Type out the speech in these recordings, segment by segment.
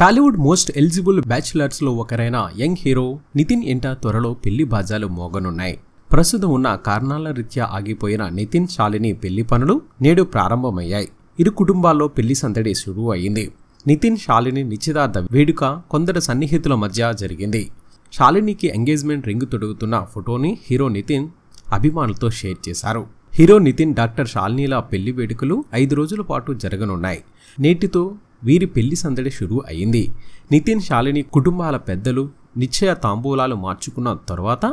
Tollywood most eligible బ్యాచిలర్స్లో ఒకరైన young hero Nitin ఇంట త్వరలో పెళ్లి బాజాలు మోగనున్నాయి ప్రస్తుతం ఉన్న కారణాల రీత్యా ఆగిపోయిన నితిన్ శాలిని పెళ్లి పనులు నేడు ప్రారంభమయ్యాయి ఇరు కుటుంబాల్లో పెళ్లి సందడి శురు అయింది నితిన్ శాలిని నిశ్చితార్థ వేడుక కొందరు సన్నిహితుల మధ్య జరిగింది శాలినికి ఎంగేజ్మెంట్ రింగ్ తొడుగుతున్న ఫోటోని హీరో నితిన్ అభిమానులతో షేర్ చేశారు హీరో నితిన్ డాక్టర్ షాలినీల పెళ్లి వేడుకలు ఐదు రోజుల పాటు జరగనున్నాయి నేటితో వీరి పెళ్లి సందడి షురూ అయింది నితిన్ శాలిని కుటుంబాల పెద్దలు నిశ్చయ తాంబూలాలు మార్చుకున్న తర్వాత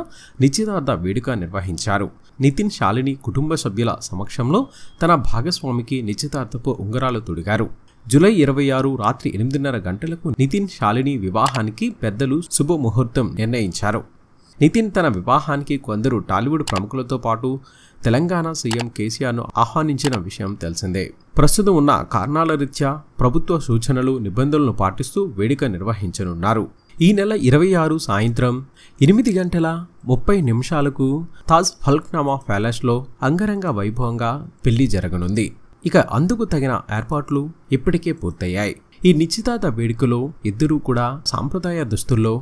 నిశ్చితార్థ వేడుక నిర్వహించారు నితిన్ శాలిని కుటుంబ సభ్యుల సమక్షంలో తన భాగస్వామికి నిశ్చితార్థపు ఉంగరాలు తొడిగారు జూలై ఇరవై ఆరు రాత్రి ఎనిమిదిన్నర గంటలకు నితిన్ శాలిని వివాహానికి పెద్దలు శుభముహూర్తం నిర్ణయించారు నితిన్ తన వివాహానికి కొందరు టాలీవుడ్ ప్రముఖులతో పాటు తెలంగాణ సీఎం కేసీఆర్ను ఆహ్వానించిన విషయం తెలిసిందే ప్రస్తుతం ఉన్న కారణాల రీత్యా ప్రభుత్వ సూచనలు నిబంధనలను పాటిస్తూ వేడుక నిర్వహించనున్నారు ఈ నెల ఇరవై ఆరు సాయంత్రం ఎనిమిది గంటల ముప్పై నిమిషాలకు తాజ్ ఫల్క్నామా ప్యాలెస్లో అంగరంగ వైభవంగా పెళ్లి జరగనుంది ఇక అందుకు తగిన ఏర్పాట్లు ఇప్పటికే పూర్తయ్యాయి ఈ నిశ్చితార్థ వేడుకలో ఇద్దరూ కూడా సాంప్రదాయ దుస్తుల్లో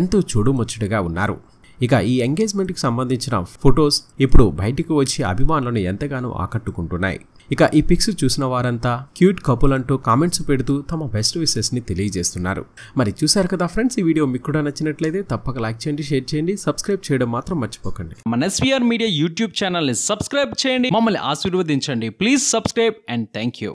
ఎంతో చూడుముచ్చటగా ఉన్నారు ఇక ఈ ఎంగేజ్మెంట్కి సంబంధించిన ఫొటోస్ ఇప్పుడు బయటికి వచ్చి అభిమానులను ఎంతగానో ఆకట్టుకుంటున్నాయి ఇక ఈ పిక్స్ చూసిన వారంతా క్యూట్ కపుల్ అంటూ కామెంట్స్ పెడుతూ తమ బెస్ట్ విషెస్ని తెలియజేస్తున్నారు మరి చూసారు కదా ఫ్రెండ్స్ ఈ వీడియో మీకు కూడా నచ్చినట్లయితే తప్పక లైక్ చేయండి షేర్ చేయండి సబ్స్క్రైబ్ చేయడం మాత్రం మర్చిపోకండి మన ఎస్వీఆర్ మీడియా యూట్యూబ్ ఛానల్ని సబ్స్క్రైబ్ చేయండి మమ్మల్ని ఆశీర్వదించండి please subscribe and thank you